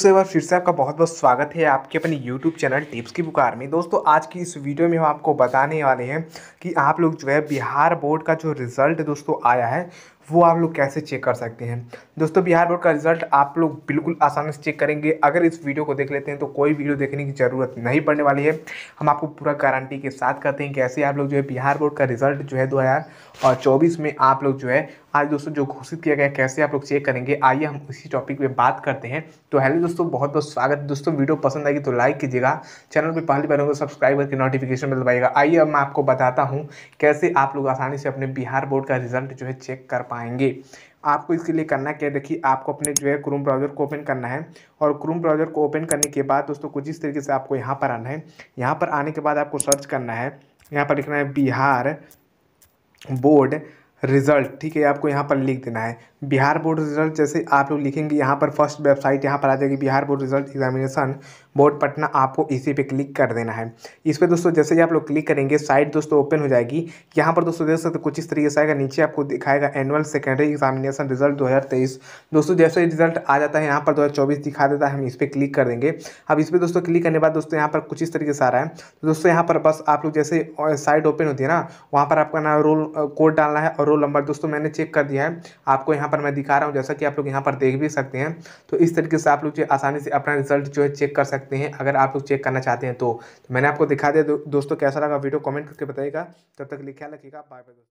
दोस्तों बार फिर से आपका बहुत बहुत स्वागत है आपके अपने YouTube चैनल टिप्स की पुकार में दोस्तों आज की इस वीडियो में हम आपको बताने वाले हैं कि आप लोग जो है बिहार बोर्ड का जो रिज़ल्ट दोस्तों आया है वो आप लोग कैसे चेक कर सकते हैं दोस्तों बिहार बोर्ड का रिजल्ट आप लोग बिल्कुल आसानी से चेक करेंगे अगर इस वीडियो को देख लेते हैं तो कोई वीडियो देखने की ज़रूरत नहीं पड़ने वाली है हम आपको पूरा गारंटी के साथ करते हैं कैसे आप लोग जो है बिहार बोर्ड का रिजल्ट जो है दो और चौबीस में आप लोग जो है आज दोस्तों जो घोषित किया गया कैसे आप लोग चेक करेंगे आइए हम इसी टॉपिक पर बात करते हैं तो हेलो दोस्तों बहुत बहुत स्वागत दोस्तों वीडियो पसंद आएगी तो लाइक कीजिएगा चैनल पर पहली बार होगा तो सब्सक्राइब करके नोटिफिकेशन मिल पाएगा आइए अब मैं आपको बताता हूँ कैसे आप लोग आसानी से अपने बिहार बोर्ड का रिजल्ट जो है चेक कर पाएंगे आपको इसके लिए करना क्या है देखिए आपको अपने जो है क्रोम ब्राउज़र को ओपन करना है और क्रोम ब्राउज़र को ओपन करने के बाद दोस्तों कुछ इस तरीके से आपको यहाँ पर आना है यहाँ पर आने के बाद आपको सर्च करना है यहाँ पर लिखना है बिहार बोर्ड रिज़ल्ट ठीक है आपको यहाँ पर लिख देना है बिहार बोर्ड रिजल्ट जैसे आप लोग लिखेंगे यहाँ पर फर्स्ट वेबसाइट यहाँ पर आ जाएगी Bihar board result examination board Patna आपको इसी पे क्लिक कर देना है इस पर दोस्तों जैसे ही आप लोग क्लिक करेंगे साइट दोस्तों ओपन हो जाएगी यहाँ पर दोस्तों देख सकते कुछ इस तरीके से आएगा नीचे आपको दिखाएगा एनुअल सेकेंडरी एग्जामिनेशन रिजल्ट दो दोस्तों जैसे रिजल्ट आ जाता है यहाँ पर दो दिखा देता है हम इस पर क्लिक कर देंगे अब इस पर दोस्तों क्लिक करने के बाद दोस्तों यहाँ पर कुछ इस तरीके से आ रहा है तो दोस्तों यहाँ पर बस आप लोग जैसे साइट ओपन होती है ना वहाँ पर आपका ना रोल कोड डालना है और रोल नंबर दोस्तों मैंने चेक कर दिया है आपको यहाँ पर मैं दिखा रहा हूँ जैसा कि आप लोग यहाँ पर देख भी सकते हैं तो इस तरीके से आप लोग जो आसानी से अपना रिजल्ट जो है चेक कर सकते हैं अगर आप लोग चेक करना चाहते हैं तो।, तो, मैंने आपको दिखा दिया दोस्तों कैसा लगा वीडियो कॉमेंट करके बताइएगा तब तक लिखा लिखेगा बाय बाय